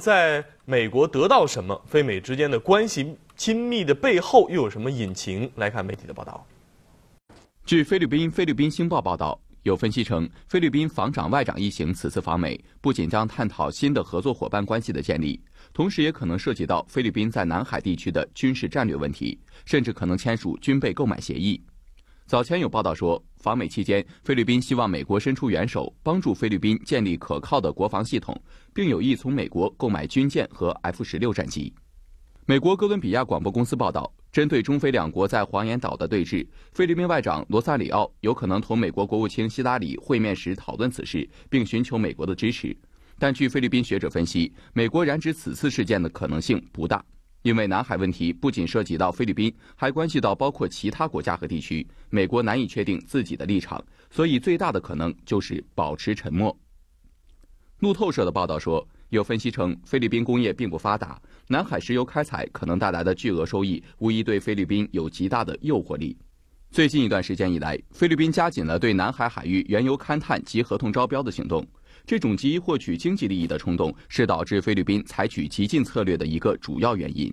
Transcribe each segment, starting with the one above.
在美国得到什么？非美之间的关系亲密的背后又有什么隐情？来看媒体的报道。据菲律宾《菲律宾星报》报道，有分析称，菲律宾防长、外长一行此次访美，不仅将探讨新的合作伙伴关系的建立，同时也可能涉及到菲律宾在南海地区的军事战略问题，甚至可能签署军备购买协议。早前有报道说，访美期间，菲律宾希望美国伸出援手，帮助菲律宾建立可靠的国防系统，并有意从美国购买军舰和 F-16 战机。美国哥伦比亚广播公司报道，针对中菲两国在黄岩岛的对峙，菲律宾外长罗萨里奥有可能同美国国务卿希拉里会面时讨论此事，并寻求美国的支持。但据菲律宾学者分析，美国染指此次事件的可能性不大。因为南海问题不仅涉及到菲律宾，还关系到包括其他国家和地区，美国难以确定自己的立场，所以最大的可能就是保持沉默。路透社的报道说，有分析称，菲律宾工业并不发达，南海石油开采可能带来的巨额收益，无疑对菲律宾有极大的诱惑力。最近一段时间以来，菲律宾加紧了对南海海域原油勘探及合同招标的行动。这种急于获取经济利益的冲动，是导致菲律宾采取激进策略的一个主要原因。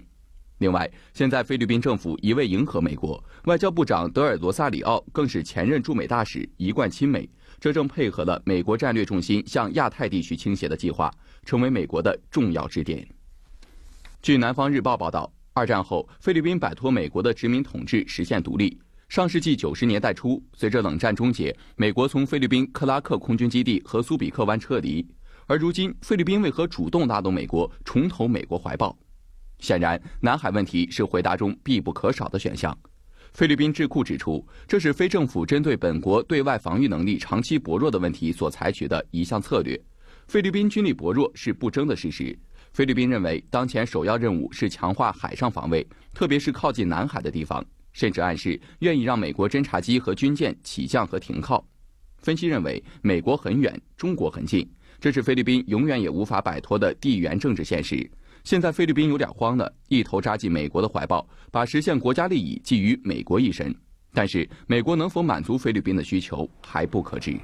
另外，现在菲律宾政府一味迎合美国，外交部长德尔罗萨里奥更是前任驻美大使，一贯亲美，这正配合了美国战略重心向亚太地区倾斜的计划，成为美国的重要支点。据《南方日报》报道，二战后，菲律宾摆脱美国的殖民统治，实现独立。上世纪九十年代初，随着冷战终结，美国从菲律宾克拉克空军基地和苏比克湾撤离。而如今，菲律宾为何主动拉动美国重投美国怀抱？显然，南海问题是回答中必不可少的选项。菲律宾智库指出，这是非政府针对本国对外防御能力长期薄弱的问题所采取的一项策略。菲律宾军力薄弱是不争的事实。菲律宾认为，当前首要任务是强化海上防卫，特别是靠近南海的地方。甚至暗示愿意让美国侦察机和军舰起降和停靠。分析认为，美国很远，中国很近，这是菲律宾永远也无法摆脱的地缘政治现实。现在菲律宾有点慌了，一头扎进美国的怀抱，把实现国家利益寄于美国一身。但是，美国能否满足菲律宾的需求还不可知。